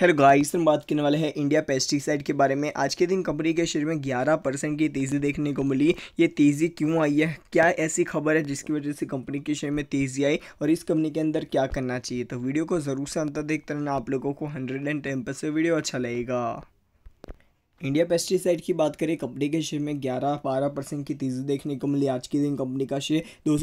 hello guys हम बात करने वाले हैं इंडिया पेस्टिसाइड के बारे में आज के दिन कंपनी के शेयर में 11 परसेंट की तेज़ी देखने को मिली ये तेज़ी क्यों आई है क्या ऐसी खबर है जिसकी वजह से कंपनी के शेयर में तेज़ी आई और इस कंपनी के अंदर क्या करना चाहिए तो वीडियो को ज़रूर से अंतर देखते रहना आप लोगों को hundred and ten percent video अच्छा लगेगा इंडिया पेस्टिसाइड की बात करें कंपनी के शेयर में 11-12 परसेंट की तेज़ी देखने को मिली आज के दिन कंपनी का शेयर दो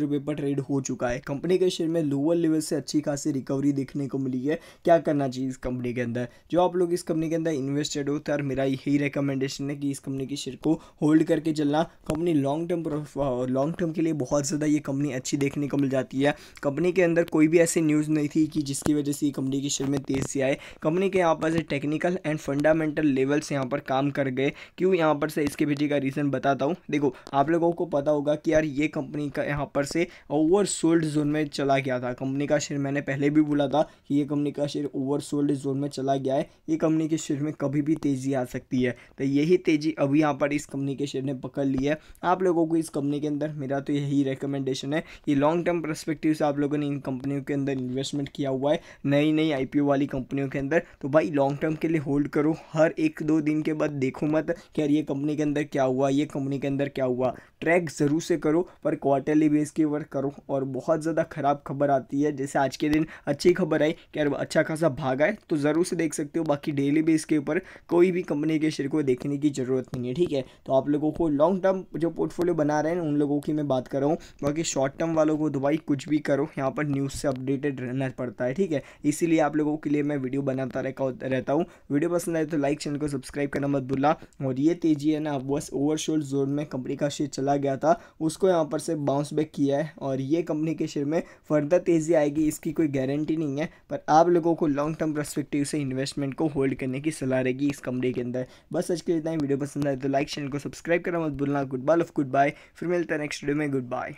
रुपए पर ट्रेड हो चुका है कंपनी के शेयर में लोअर लेवल से अच्छी खासी रिकवरी देखने को मिली है क्या करना चाहिए इस कंपनी के अंदर जो आप लोग इस कंपनी के अंदर इन्वेस्टेड हो तो मेरा यही रिकमेंडेशन है कि इस कंपनी के शेयर को होल्ड करके चलना company long term long term के लिए बहुत ज़्यादा ये कंपनी अच्छी देखने को मिल जाती है कंपनी के अंदर कोई भी ऐसी न्यूज़ नहीं थी कि जिसकी वजह से ये कंपनी के शेयर में तेज़ी आए कंपनी के यहाँ पास टेक्निकल एंड फंडामेंटल लेवल से यहाँ पर काम कर गए क्यों यहाँ पर से इसके पीछे का रीज़न बताता हूँ देखो आप लोगों को पता होगा कि यार ये कंपनी का यहाँ पर से ओवर सोल्ड जोन में चला गया था कंपनी का शेयर मैंने पहले भी बोला था कि ये कंपनी का शेयर ओवर सोल्ड जोन में चला गया है ये कंपनी के शेयर में कभी भी तेज़ी आ सकती है तो यही तेज़ी अभी यहाँ पर इस कंपनी के शेयर ने पकड़ ली है आप लोगों को इस कंपनी के अंदर मेरा तो यही रिकमेंडेशन है कि लॉन्ग टर्म परस्पेक्टिव से आप लोगों ने इन कंपनियों के अंदर इन्वेस्टमेंट किया हुआ है नई नई आई वाली कंपनियों के अंदर तो भाई लॉन्ग टर्म के लिए होल्ड करो हर एक दो दिन के बाद देखो मत कि यार ये कंपनी के अंदर क्या हुआ ये कंपनी के अंदर क्या हुआ ट्रैक ज़रूर से करो पर क्वार्टरली बेस के ऊपर करो और बहुत ज़्यादा ख़राब खबर आती है जैसे आज के दिन अच्छी खबर आई कि अगर अच्छा खासा भागा है तो ज़रूर से देख सकते हो बाकी डेली बेस के ऊपर कोई भी कंपनी के शेयर को देखने की ज़रूरत नहीं है ठीक है तो आप लोगों को लॉन्ग टर्म जो पोर्टफोलियो बना रहे हैं उन लोगों की मैं बात कर रहा हूँ बाकी शॉर्ट टर्म वालों को दुबई कुछ भी करो यहाँ पर न्यूज़ से अपडेटेड रहना पड़ता है ठीक है इसीलिए आप लोगों के लिए मैं वीडियो बनाता रहता हूँ वीडियो पसंद आए तो लाइक चैनल को सब्सक्राइब करना मत भूला और ये तेजी है ना बस ओवरशोल्ड जोन में कंपनी का शेयर चला पकड़ा गया था उसको यहाँ पर से बाउंस बैक किया है और ये कंपनी के शेयर में फर्दर तेज़ी आएगी इसकी कोई गारंटी नहीं है पर आप लोगों को लॉन्ग टर्म परस्पेक्टिव से इन्वेस्टमेंट को होल्ड करने की सलाह रहेगी इस कंपनी के अंदर बस आज के लिए इतना ही वीडियो पसंद आए तो लाइक चैनल को सब्सक्राइब करना मत भूलना good bye of good bye फिर मिलता है नेक्स्ट वीडियो में गुड बाय